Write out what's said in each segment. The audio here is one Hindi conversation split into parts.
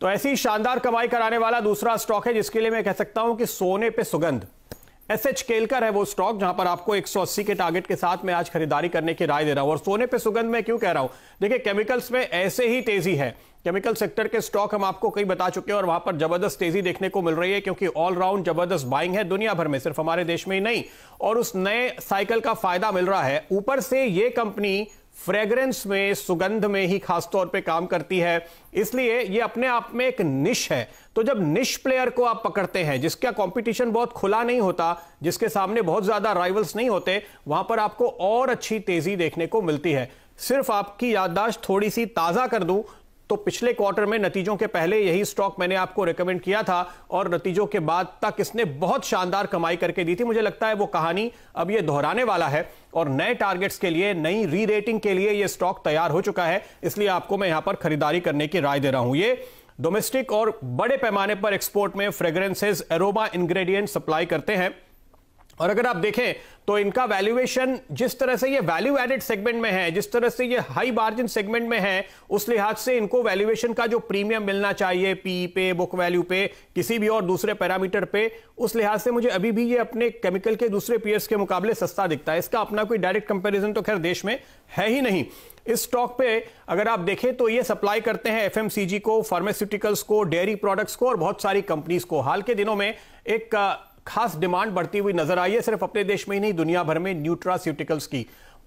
तो ऐसी शानदार कमाई कराने वाला दूसरा स्टॉक है जिसके लिए मैं कह सकता हूं कि सोने पे सुगंध एस एच केलकर है वो स्टॉक जहां पर आपको 180 के टारगेट के साथ मैं आज खरीदारी करने की राय दे रहा हूं और सोने पे सुगंध मैं क्यों कह रहा हूं देखिए केमिकल्स में ऐसे ही तेजी है केमिकल सेक्टर के स्टॉक हम आपको कई बता चुके हैं और वहां पर जबरदस्त तेजी देखने को मिल रही है क्योंकि ऑलराउंड जबरदस्त बाइंग है दुनिया भर में सिर्फ हमारे देश में ही नहीं और उस नए साइकिल का फायदा मिल रहा है ऊपर से ये कंपनी फ्रेग्रेंस में सुगंध में ही खासतौर पे काम करती है इसलिए ये अपने आप में एक निश है तो जब निश प्लेयर को आप पकड़ते हैं जिसका कंपटीशन बहुत खुला नहीं होता जिसके सामने बहुत ज्यादा राइवल्स नहीं होते वहां पर आपको और अच्छी तेजी देखने को मिलती है सिर्फ आपकी याददाश्त थोड़ी सी ताजा कर दूं तो पिछले क्वार्टर में नतीजों के पहले यही स्टॉक मैंने आपको रिकमेंड किया था और नतीजों के बाद तक इसने बहुत शानदार कमाई करके दी थी मुझे लगता है वो कहानी अब ये दोहराने वाला है और नए टारगेट्स के लिए नई री रेटिंग के लिए ये स्टॉक तैयार हो चुका है इसलिए आपको मैं यहां पर खरीदारी करने की राय दे रहा हूं ये डोमेस्टिक और बड़े पैमाने पर एक्सपोर्ट में फ्रेग्रेंसेज एरोमा इंग्रेडिएंट सप्लाई करते हैं और अगर आप देखें तो इनका वैल्यूएशन जिस तरह से ये वैल्यू एडेड सेगमेंट में है जिस तरह से ये हाई मार्जिन सेगमेंट में है उस लिहाज से इनको वैल्यूएशन का जो प्रीमियम मिलना चाहिए पी पे बुक वैल्यू पे किसी भी और दूसरे पैरामीटर पे उस लिहाज से मुझे अभी भी ये अपने केमिकल के दूसरे पीयर्स के मुकाबले सस्ता दिखता है इसका अपना कोई डायरेक्ट कंपेरिजन तो खैर देश में है ही नहीं इस स्टॉक पे अगर आप देखें तो ये सप्लाई करते हैं एफएमसीजी को फार्मास्यूटिकल्स को डेयरी प्रोडक्ट्स को और बहुत सारी कंपनीज को हाल के दिनों में एक खास डिमांड बढ़ती हुई नजर आई है सिर्फ अपने देश में ही नहीं दुनिया भर में न्यूट्रास्यूटिकल्स की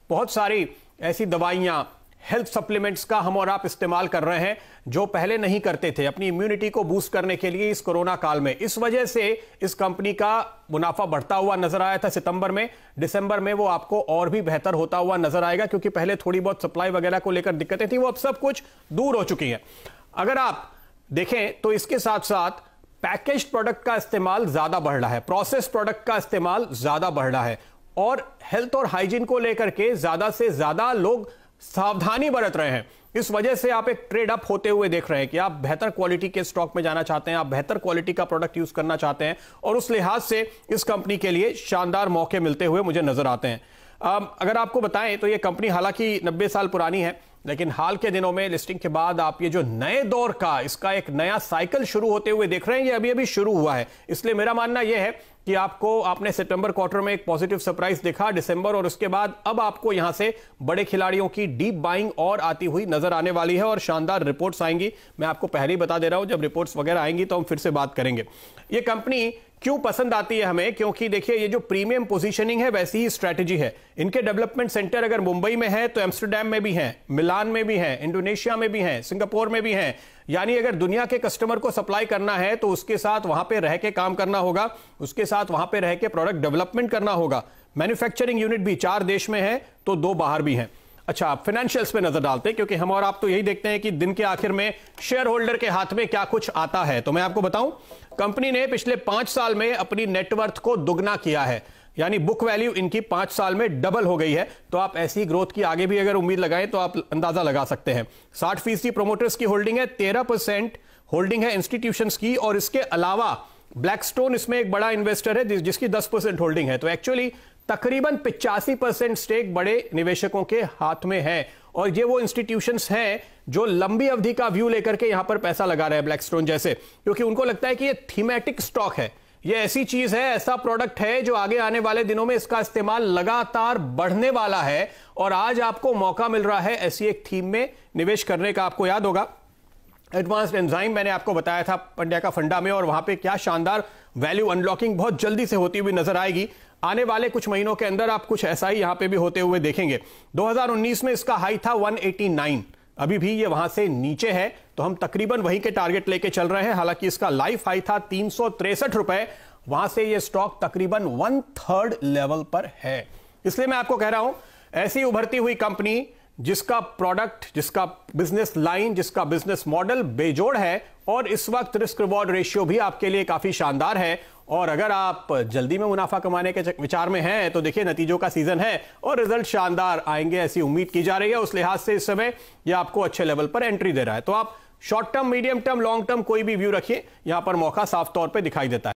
बहुत सारी ऐसी दवाइयां हेल्थ सप्लीमेंट्स का हम और आप इस्तेमाल कर रहे हैं जो पहले नहीं करते थे अपनी इम्यूनिटी को बूस्ट करने के लिए इस कोरोना काल में इस वजह से इस कंपनी का मुनाफा बढ़ता हुआ नजर आया था सितंबर में दिसंबर में वो आपको और भी बेहतर होता हुआ नजर आएगा क्योंकि पहले थोड़ी बहुत सप्लाई वगैरह को लेकर दिक्कतें थी वो अब सब कुछ दूर हो चुकी है अगर आप देखें तो इसके साथ साथ पैकेज प्रोडक्ट का इस्तेमाल ज्यादा बढ़ रहा है प्रोसेस प्रोडक्ट का इस्तेमाल ज्यादा बढ़ रहा है और हेल्थ और हाइजीन को लेकर के ज्यादा से ज्यादा लोग सावधानी बरत रहे हैं इस वजह से आप एक ट्रेड अप होते हुए देख रहे हैं कि आप बेहतर क्वालिटी के स्टॉक में जाना चाहते हैं आप बेहतर क्वालिटी का प्रोडक्ट यूज करना चाहते हैं और उस लिहाज से इस कंपनी के लिए शानदार मौके मिलते हुए मुझे नजर आते हैं अगर आपको बताएं तो ये कंपनी हालांकि 90 साल पुरानी है लेकिन हाल के दिनों में लिस्टिंग के बाद आप ये जो नए दौर का इसका एक नया साइकिल शुरू होते हुए देख रहे हैं ये अभी अभी शुरू हुआ है इसलिए मेरा मानना यह है कि आपको आपने सितंबर क्वार्टर में एक पॉजिटिव सरप्राइज देखा दिसंबर और उसके बाद अब आपको यहां से बड़े खिलाड़ियों की डीप बाइंग और आती हुई नजर आने वाली है और शानदार रिपोर्ट्स आएंगी मैं आपको पहले ही बता दे रहा हूं जब रिपोर्ट्स वगैरह आएंगी तो हम फिर से बात करेंगे ये कंपनी क्यों पसंद आती है हमें क्योंकि देखिए ये जो प्रीमियम पोजीशनिंग है वैसी ही स्ट्रेटजी है इनके डेवलपमेंट सेंटर अगर मुंबई में है तो एम्स्टरडेम में भी हैं मिलान में भी हैं इंडोनेशिया में भी हैं सिंगापुर में भी हैं यानी अगर दुनिया के कस्टमर को सप्लाई करना है तो उसके साथ वहां पर रह के काम करना होगा उसके साथ वहां पर रह के प्रोडक्ट डेवलपमेंट करना होगा मैन्युफैक्चरिंग यूनिट भी चार देश में है तो दो बाहर भी हैं अच्छा फाइनेंशियल्स पे नजर डालते हैं क्योंकि हम और आप तो यही देखते हैं कि दिन के आखिर में शेयर होल्डर के हाथ में क्या कुछ आता है तो मैं आपको बताऊं कंपनी ने पिछले पांच साल में अपनी नेटवर्थ को दुगना किया है यानी बुक वैल्यू इनकी पांच साल में डबल हो गई है तो आप ऐसी ग्रोथ की आगे भी अगर उम्मीद लगाएं तो आप अंदाजा लगा सकते हैं साठ फीसदी प्रोमोटर्स की होल्डिंग है तेरह परसेंट होल्डिंग है इंस्टीट्यूशन की और इसके अलावा ब्लैकस्टोन इसमें एक बड़ा इन्वेस्टर है जिसकी दस परसेंट होल्डिंग है तो एक्चुअली तकरीबन पिचासी परसेंट स्टेक बड़े निवेशकों के हाथ में है और ये वो इंस्टीट्यूशंस हैं जो लंबी अवधि का व्यू लेकर के यहां पर पैसा लगा रहे हैं ब्लैकस्टोन जैसे क्योंकि उनको लगता है कि ये थीमेटिक स्टॉक है ये ऐसी चीज है ऐसा प्रोडक्ट है जो आगे आने वाले दिनों में इसका इस्तेमाल लगातार बढ़ने वाला है और आज आपको मौका मिल रहा है ऐसी एक थीम में निवेश करने का आपको याद होगा एडवांस्ड एंजाइम मैंने आपको बताया था पंड्या का फंडा में और वहां पे क्या शानदार वैल्यू अनलॉकिंग बहुत जल्दी से होती हुई नजर आएगी आने वाले कुछ महीनों के अंदर आप कुछ ऐसा ही यहां पे भी होते हुए देखेंगे 2019 में इसका हाई था 189 अभी भी ये वहां से नीचे है तो हम तकरीबन वहीं के टारगेट लेके चल रहे हैं हालांकि इसका लाइफ हाई था तीन रुपए वहां से ये स्टॉक तकरीबन वन थर्ड लेवल पर है इसलिए मैं आपको कह रहा हूं ऐसी उभरती हुई कंपनी जिसका प्रोडक्ट जिसका बिजनेस लाइन जिसका बिजनेस मॉडल बेजोड़ है और इस वक्त रिस्क रिवॉर्ड रेशियो भी आपके लिए काफी शानदार है और अगर आप जल्दी में मुनाफा कमाने के विचार में हैं तो देखिए नतीजों का सीजन है और रिजल्ट शानदार आएंगे ऐसी उम्मीद की जा रही है उस लिहाज से इस समय यह आपको अच्छे लेवल पर एंट्री दे रहा है तो आप short term medium term long term कोई भी व्यू रखिए यहां पर मौका साफ तौर पर दिखाई देता है